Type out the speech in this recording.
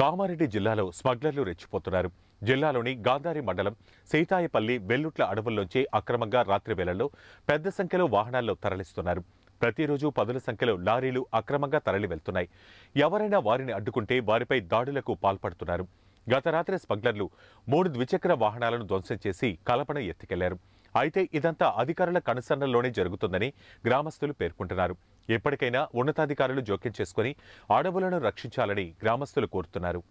కామారెడ్డి జిల్లాలో స్మగ్లర్లు రెచ్చిపోతున్నారు జిల్లాలోని గాంధారి మండలం సీతాయపల్లి వెల్లుట్ల అడవుల్లోంచి అక్రమంగా రాత్రి వేళల్లో పెద్ద సంఖ్యలో వాహనాల్లో తరలిస్తున్నారు ప్రతిరోజు పదుల సంఖ్యలో లారీలు అక్రమంగా తరలి వెళ్తున్నాయి ఎవరైనా వారిని అడ్డుకుంటే వారిపై దాడులకు పాల్పడుతున్నారు గత రాత్రి స్మగ్లర్లు మూడు ద్విచక్ర వాహనాలను ధ్వంసం చేసి కలపను ఎత్తుకెళ్లారు అయితే ఇదంతా అధికారుల కనుసరణలోనే జరుగుతుందని గ్రామస్తులు పేర్కొంటున్నారు ఎప్పటికైనా ఉన్నతాధికారులు జోక్యం చేసుకుని అడవులను రక్షించాలని గ్రామస్తులు కోరుతున్నారు